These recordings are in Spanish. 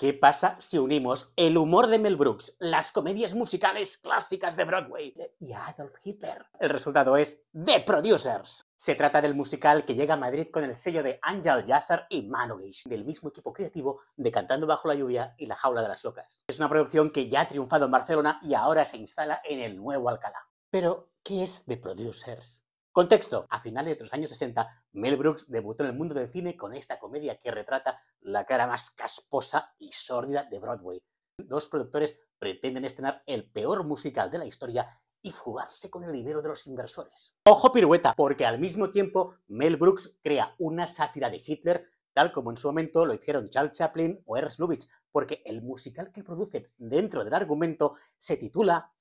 ¿Qué pasa si unimos el humor de Mel Brooks, las comedias musicales clásicas de Broadway eh, y Adolf Hitler? El resultado es The Producers. Se trata del musical que llega a Madrid con el sello de Angel Yasser y Manovich, del mismo equipo creativo de Cantando bajo la lluvia y La jaula de las locas. Es una producción que ya ha triunfado en Barcelona y ahora se instala en el nuevo Alcalá. Pero, ¿qué es The Producers? Contexto. A finales de los años 60, Mel Brooks debutó en el mundo del cine con esta comedia que retrata la cara más casposa y sórdida de Broadway. Dos productores pretenden estrenar el peor musical de la historia y jugarse con el dinero de los inversores. Ojo pirueta, porque al mismo tiempo Mel Brooks crea una sátira de Hitler tal como en su momento lo hicieron Charles Chaplin o Ernst Lubitsch, porque el musical que producen dentro del argumento se titula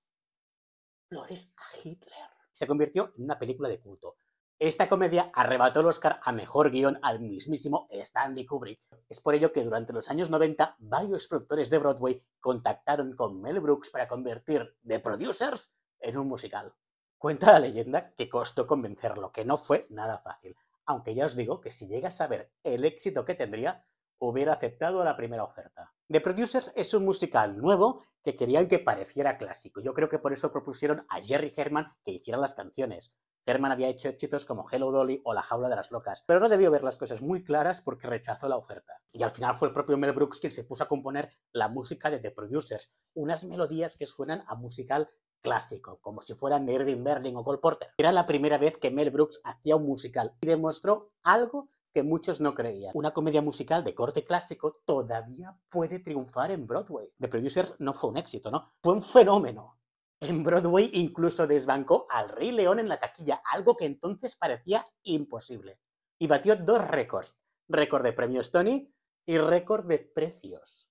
Flores a Hitler se convirtió en una película de culto. Esta comedia arrebató el Oscar a mejor guión al mismísimo Stanley Kubrick. Es por ello que durante los años 90 varios productores de Broadway contactaron con Mel Brooks para convertir The Producers en un musical. Cuenta la leyenda que costó convencerlo, que no fue nada fácil. Aunque ya os digo que si llegas a ver el éxito que tendría, hubiera aceptado la primera oferta. The Producers es un musical nuevo que querían que pareciera clásico. Yo creo que por eso propusieron a Jerry Herman que hiciera las canciones. Herman había hecho éxitos como Hello Dolly o La jaula de las locas, pero no debió ver las cosas muy claras porque rechazó la oferta. Y al final fue el propio Mel Brooks quien se puso a componer la música de The Producers, unas melodías que suenan a musical clásico, como si fueran de Irving Berlin o Cole Porter. Era la primera vez que Mel Brooks hacía un musical y demostró algo que muchos no creían. Una comedia musical de corte clásico todavía puede triunfar en Broadway. The Producers no fue un éxito, ¿no? Fue un fenómeno. En Broadway incluso desbancó al Rey León en la taquilla, algo que entonces parecía imposible. Y batió dos récords, récord de premios Tony y récord de precios.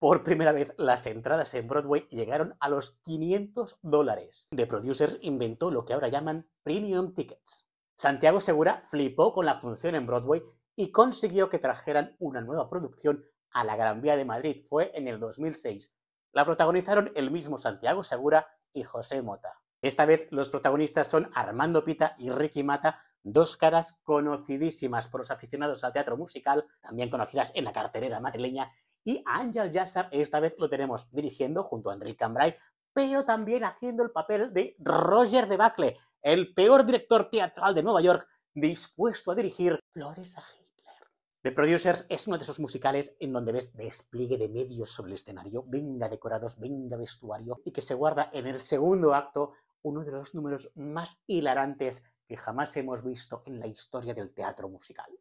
Por primera vez, las entradas en Broadway llegaron a los 500 dólares. The Producers inventó lo que ahora llaman premium tickets Santiago Segura flipó con la función en Broadway y consiguió que trajeran una nueva producción a la Gran Vía de Madrid. Fue en el 2006. La protagonizaron el mismo Santiago Segura y José Mota. Esta vez los protagonistas son Armando Pita y Ricky Mata, dos caras conocidísimas por los aficionados al teatro musical, también conocidas en la cartelera madrileña, y Ángel Yassar esta vez lo tenemos dirigiendo junto a Enrique Cambrai, pero también haciendo el papel de Roger de Bacle, el peor director teatral de Nueva York, dispuesto a dirigir Flores a Hitler. The Producers es uno de esos musicales en donde ves despliegue de medios sobre el escenario, venga decorados, venga vestuario, y que se guarda en el segundo acto uno de los números más hilarantes que jamás hemos visto en la historia del teatro musical.